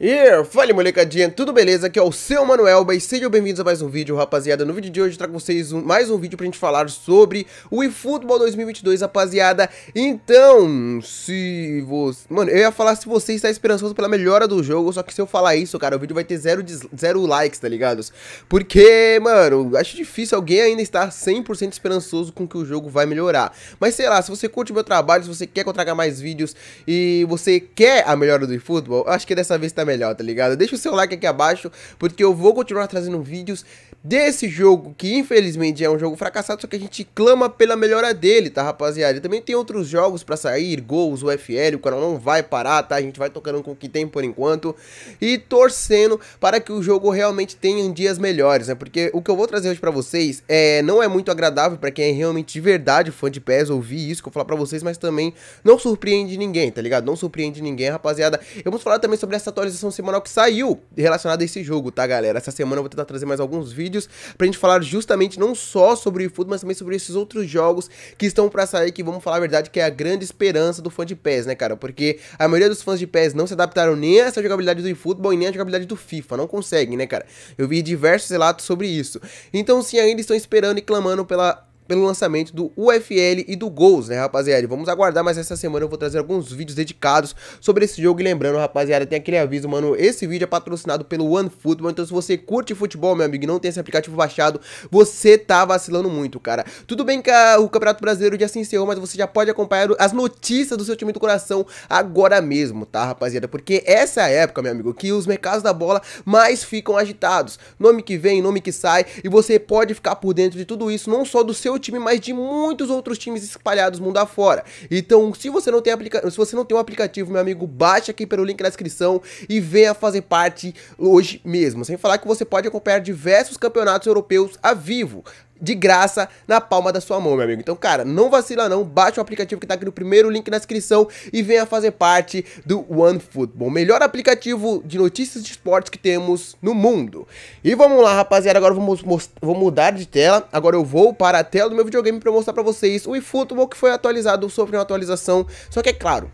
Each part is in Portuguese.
Yeah! Fala molecadinha, tudo beleza? Aqui é o seu Manuel, e sejam bem-vindos a mais um vídeo, rapaziada. No vídeo de hoje eu trago vocês um, mais um vídeo pra gente falar sobre o eFootball 2022, rapaziada. Então, se você... Mano, eu ia falar se você está esperançoso pela melhora do jogo, só que se eu falar isso, cara, o vídeo vai ter zero, zero likes, tá ligado? Porque, mano, acho difícil alguém ainda estar 100% esperançoso com que o jogo vai melhorar. Mas sei lá, se você curte o meu trabalho, se você quer que eu traga mais vídeos e você quer a melhora do eFootball, acho que dessa vez tá melhor, tá ligado? Deixa o seu like aqui abaixo, porque eu vou continuar trazendo vídeos desse jogo, que infelizmente é um jogo fracassado, só que a gente clama pela melhora dele, tá, rapaziada? E também tem outros jogos pra sair, gols, UFL, o canal não vai parar, tá? A gente vai tocando com o que tem por enquanto e torcendo para que o jogo realmente tenha dias melhores, né? Porque o que eu vou trazer hoje pra vocês é, não é muito agradável pra quem é realmente de verdade fã de PES ouvir isso que eu vou falar pra vocês, mas também não surpreende ninguém, tá ligado? Não surpreende ninguém, rapaziada. Eu vou falar também sobre essa atualização atualização semanal que saiu relacionada a esse jogo, tá, galera? Essa semana eu vou tentar trazer mais alguns vídeos pra gente falar justamente não só sobre o Food, mas também sobre esses outros jogos que estão pra sair, que vamos falar a verdade que é a grande esperança do fã de PES, né, cara? Porque a maioria dos fãs de PES não se adaptaram nem a essa jogabilidade do eFootball e nem a jogabilidade do FIFA, não conseguem, né, cara? Eu vi diversos relatos sobre isso. Então, sim, ainda estão esperando e clamando pela pelo lançamento do UFL e do Gols, né, rapaziada? Vamos aguardar, mas essa semana eu vou trazer alguns vídeos dedicados sobre esse jogo. E lembrando, rapaziada, tem aquele aviso, mano, esse vídeo é patrocinado pelo OneFootball, então se você curte futebol, meu amigo, e não tem esse aplicativo baixado, você tá vacilando muito, cara. Tudo bem que a, o Campeonato Brasileiro já se encerrou, mas você já pode acompanhar as notícias do seu time do coração agora mesmo, tá, rapaziada? Porque essa é a época, meu amigo, que os mercados da bola mais ficam agitados. Nome que vem, nome que sai, e você pode ficar por dentro de tudo isso, não só do seu meu time, mas de muitos outros times espalhados mundo afora. Então, se você não tem aplica se você não tem um aplicativo, meu amigo, baixa aqui pelo link na descrição e venha fazer parte hoje mesmo. Sem falar que você pode acompanhar diversos campeonatos europeus a vivo de graça na palma da sua mão, meu amigo. Então, cara, não vacila não, baixa o aplicativo que tá aqui no primeiro link na descrição e venha fazer parte do OneFootball, o melhor aplicativo de notícias de esportes que temos no mundo. E vamos lá, rapaziada, agora vamos vou mudar de tela. Agora eu vou para a tela do meu videogame para mostrar para vocês o eFootball que foi atualizado sobre uma atualização, só que é claro,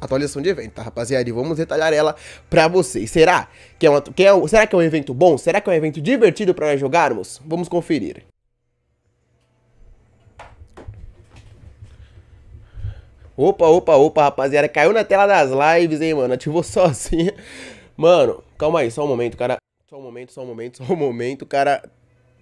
atualização de evento, tá, rapaziada? E vamos detalhar ela pra vocês. Será que é, uma, que é, será que é um evento bom? Será que é um evento divertido para nós jogarmos? Vamos conferir. Opa, opa, opa, rapaziada. Caiu na tela das lives, hein, mano. Ativou sozinha. Mano, calma aí, só um momento, cara. Só um momento, só um momento, só um momento, cara.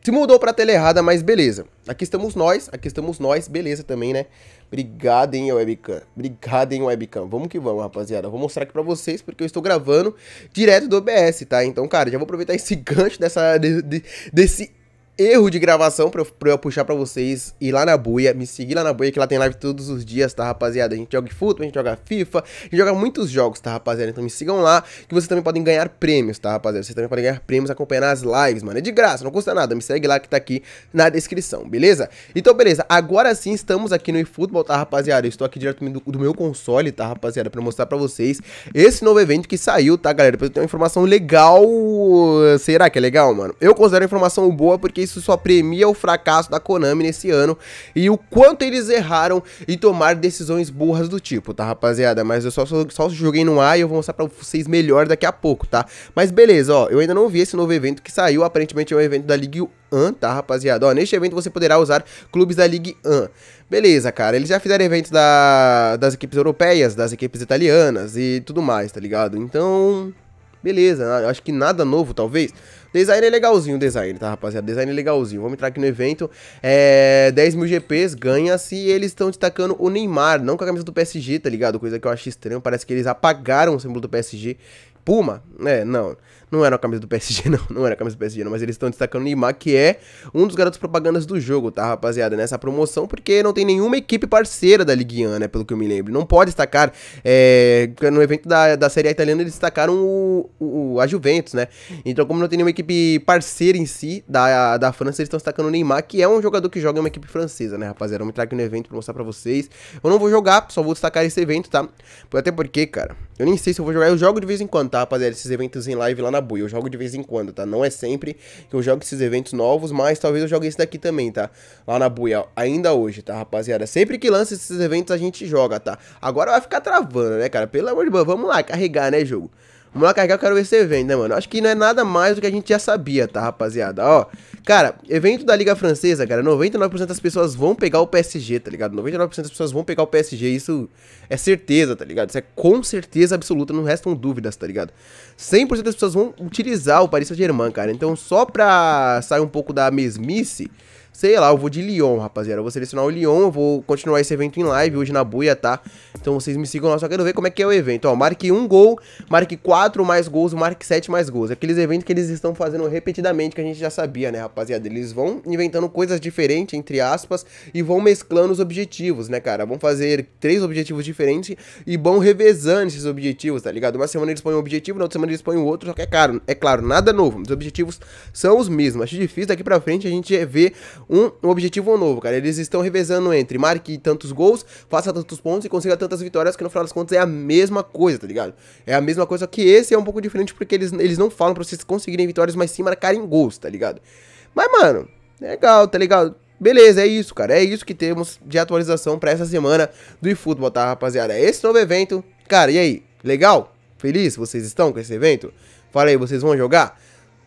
Se mudou pra tela errada, mas beleza. Aqui estamos nós, aqui estamos nós, beleza também, né? Obrigado, hein, webcam. Obrigado, hein, webcam. Vamos que vamos, rapaziada. vou mostrar aqui pra vocês, porque eu estou gravando direto do OBS, tá? Então, cara, já vou aproveitar esse gancho dessa, de, de, desse erro de gravação pra eu, pra eu puxar pra vocês ir lá na buia, me seguir lá na buia, que lá tem live todos os dias, tá, rapaziada? A gente joga futebol, a gente joga FIFA, a gente joga muitos jogos, tá, rapaziada? Então me sigam lá, que vocês também podem ganhar prêmios, tá, rapaziada? Vocês também podem ganhar prêmios acompanhando as lives, mano. É de graça, não custa nada. Me segue lá que tá aqui na descrição, beleza? Então, beleza, agora sim estamos aqui no eFootball, tá, rapaziada? Eu estou aqui direto do, do meu console, tá, rapaziada? Pra mostrar pra vocês esse novo evento que saiu, tá, galera? Depois eu tenho uma informação legal. Será que é legal, mano? Eu considero a informação boa porque isso só premia o fracasso da Konami nesse ano e o quanto eles erraram e tomar decisões burras do tipo, tá, rapaziada? Mas eu só, só, só joguei no ar e eu vou mostrar pra vocês melhor daqui a pouco, tá? Mas beleza, ó, eu ainda não vi esse novo evento que saiu, aparentemente é um evento da League 1, tá, rapaziada? Ó, neste evento você poderá usar clubes da League 1. Beleza, cara, eles já fizeram eventos da, das equipes europeias, das equipes italianas e tudo mais, tá ligado? Então, beleza, acho que nada novo, talvez. Design é legalzinho o design, tá, rapaziada? Design é legalzinho. Vamos entrar aqui no evento. É, 10 mil GPs ganha-se e eles estão destacando o Neymar, não com a camisa do PSG, tá ligado? Coisa que eu acho estranho. Parece que eles apagaram o símbolo do PSG. Puma? É, não. Não era a camisa do PSG, não. Não era a camisa do PSG, não. Mas eles estão destacando o Neymar, que é um dos garotos propagandas do jogo, tá, rapaziada? Nessa promoção, porque não tem nenhuma equipe parceira da Ligue 1, né? Pelo que eu me lembro. Não pode destacar. É, no evento da, da Série A italiana, eles destacaram o, o, a Juventus, né? Então, como não tem nenhuma equipe parceira em si da, da França, eles estão destacando o Neymar, que é um jogador que joga em uma equipe francesa, né, rapaziada? Vamos entrar aqui no evento pra mostrar pra vocês. Eu não vou jogar, só vou destacar esse evento, tá? Até porque, cara, eu nem sei se eu vou jogar. Eu jogo de vez em quando, tá, rapaziada? Esses eventos em live lá na Nabu. Eu jogo de vez em quando, tá? Não é sempre que eu jogo esses eventos novos, mas talvez eu jogue esse daqui também, tá? Lá na Buia, ainda hoje, tá, rapaziada? Sempre que lança esses eventos a gente joga, tá? Agora vai ficar travando, né, cara? Pelo amor de Deus, vamos lá, carregar, né, jogo? Vamos lá carregar, eu quero ver esse evento, né, mano? Acho que não é nada mais do que a gente já sabia, tá, rapaziada? Ó, cara, evento da Liga Francesa, cara, 99% das pessoas vão pegar o PSG, tá ligado? 99% das pessoas vão pegar o PSG, isso é certeza, tá ligado? Isso é com certeza absoluta, não restam dúvidas, tá ligado? 100% das pessoas vão utilizar o Paris Saint-Germain, cara. Então, só pra sair um pouco da mesmice sei lá, eu vou de Lyon, rapaziada. Eu vou selecionar o Lyon, eu vou continuar esse evento em live hoje na buia, tá? Então vocês me sigam lá, só quero ver como é que é o evento. Ó, marque um gol, marque quatro mais gols, marque sete mais gols. Aqueles eventos que eles estão fazendo repetidamente, que a gente já sabia, né, rapaziada? Eles vão inventando coisas diferentes, entre aspas, e vão mesclando os objetivos, né, cara? Vão fazer três objetivos diferentes e vão revezando esses objetivos, tá ligado? Uma semana eles põem um objetivo, na outra semana eles põem outro, só que é caro. É claro, nada novo. Os objetivos são os mesmos. Acho difícil daqui pra frente a gente ver um, um objetivo novo, cara. Eles estão revezando entre marque tantos gols, faça tantos pontos e consiga tantas vitórias, que no final das contas é a mesma coisa, tá ligado? É a mesma coisa, que esse é um pouco diferente porque eles, eles não falam pra vocês conseguirem vitórias, mas sim marcarem gols, tá ligado? Mas, mano, legal, tá ligado? Beleza, é isso, cara. É isso que temos de atualização para essa semana do eFootball, tá, rapaziada? É esse novo evento. Cara, e aí? Legal? Feliz vocês estão com esse evento? Fala aí, vocês vão jogar?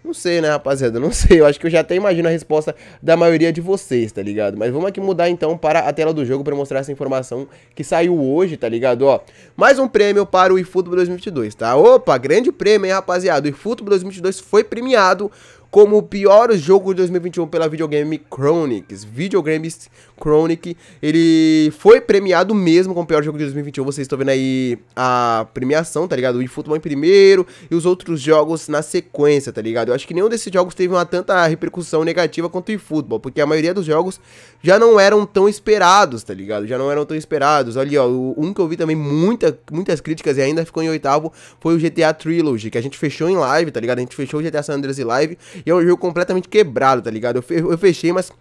Não sei, né, rapaziada? Não sei. Eu acho que eu já até imagino a resposta da maioria de vocês, tá ligado? Mas vamos aqui mudar então para a tela do jogo para mostrar essa informação que saiu hoje, tá ligado? Ó, mais um prêmio para o eFootball 2022, tá? Opa, grande prêmio, hein, rapaziada? O eFootball 2022 foi premiado como o pior jogo de 2021 pela Videogame Chronics. Videogames Chronic. Ele foi premiado mesmo como pior jogo de 2021. Vocês estão vendo aí a premiação, tá ligado? O eFootball em primeiro e os outros jogos na sequência, tá ligado? Eu acho que nenhum desses jogos teve uma tanta repercussão negativa quanto o eFootball, porque a maioria dos jogos já não eram tão esperados, tá ligado? Já não eram tão esperados. Ali, ó, um que eu vi também muita, muitas críticas e ainda ficou em oitavo foi o GTA Trilogy, que a gente fechou em live, tá ligado? A gente fechou o GTA San Andreas em live e é um jogo completamente quebrado, tá ligado? Eu fechei, mas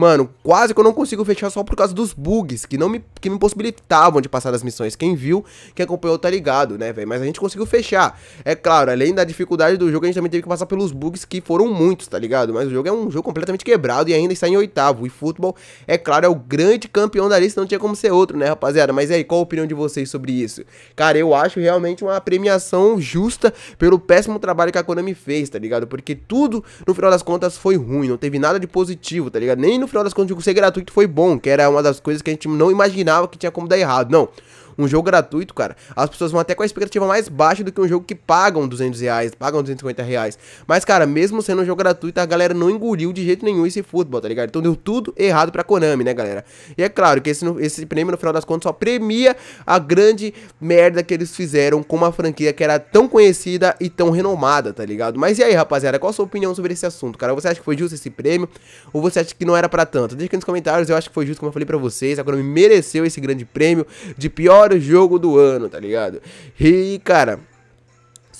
Mano, quase que eu não consigo fechar só por causa dos bugs que não me, que me impossibilitavam de passar das missões. Quem viu, quem acompanhou tá ligado, né, velho? Mas a gente conseguiu fechar. É claro, além da dificuldade do jogo, a gente também teve que passar pelos bugs que foram muitos, tá ligado? Mas o jogo é um jogo completamente quebrado e ainda está em oitavo. E futebol, é claro, é o grande campeão da lista, não tinha como ser outro, né, rapaziada? Mas e aí, qual a opinião de vocês sobre isso? Cara, eu acho realmente uma premiação justa pelo péssimo trabalho que a Konami fez, tá ligado? Porque tudo, no final das contas, foi ruim, não teve nada de positivo, tá ligado? Nem no final das contas o jogo ser gratuito foi bom, que era uma das coisas que a gente não imaginava que tinha como dar errado. Não, um jogo gratuito, cara, as pessoas vão até com a expectativa mais baixa do que um jogo que pagam 200 reais, pagam 250 reais. Mas, cara, mesmo sendo um jogo gratuito, a galera não engoliu de jeito nenhum esse futebol, tá ligado? Então deu tudo errado pra Konami, né, galera? E é claro que esse, esse prêmio, no final das contas, só premia a grande merda que eles fizeram com uma franquia que era tão conhecida e tão renomada, tá ligado? Mas e aí, rapaziada, qual a sua opinião sobre esse assunto, cara? Você acha que foi justo esse prêmio? Ou você acha que não era para tanto. Deixa aqui nos comentários, eu acho que foi justo como eu falei para vocês. A Konami mereceu esse grande prêmio de pior jogo do ano, tá ligado? E, cara,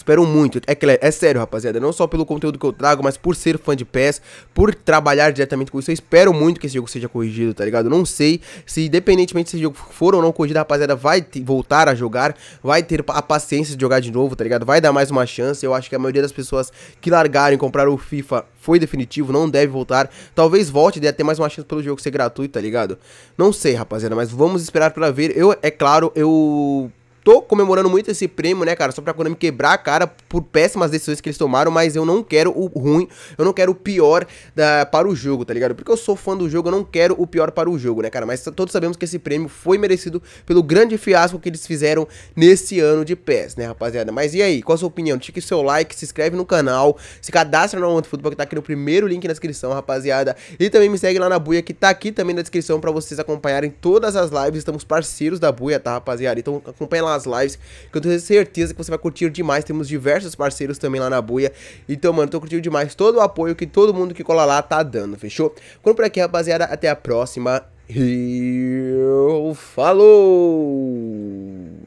Espero muito. É, é sério, rapaziada. Não só pelo conteúdo que eu trago, mas por ser fã de PES, por trabalhar diretamente com isso. Eu espero muito que esse jogo seja corrigido, tá ligado? não sei se, independentemente se esse jogo for ou não corrigido, a rapaziada vai voltar a jogar, vai ter a paciência de jogar de novo, tá ligado? Vai dar mais uma chance. Eu acho que a maioria das pessoas que largaram e compraram o FIFA foi definitivo, não deve voltar. Talvez volte e dê até mais uma chance pelo jogo ser gratuito, tá ligado? Não sei, rapaziada, mas vamos esperar para ver. Eu, é claro, eu tô comemorando muito esse prêmio, né, cara? Só pra Konami quebrar a cara por péssimas decisões que eles tomaram, mas eu não quero o ruim, eu não quero o pior da, para o jogo, tá ligado? Porque eu sou fã do jogo, eu não quero o pior para o jogo, né, cara? Mas todos sabemos que esse prêmio foi merecido pelo grande fiasco que eles fizeram nesse ano de PES, né, rapaziada? Mas e aí, qual a sua opinião? Tique seu like, se inscreve no canal, se cadastra no Onto Futebol que tá aqui no primeiro link na descrição, rapaziada. E também me segue lá na Buia que tá aqui também na descrição para vocês acompanharem todas as lives. Estamos parceiros da Buia, tá, rapaziada? Então acompanha lá as lives, que eu tenho certeza que você vai curtir demais. Temos diversos parceiros também lá na buia. Então, mano, tô curtindo demais todo o apoio que todo mundo que cola lá tá dando, fechou? Ficando por aqui, rapaziada. Até a próxima. E... Falou!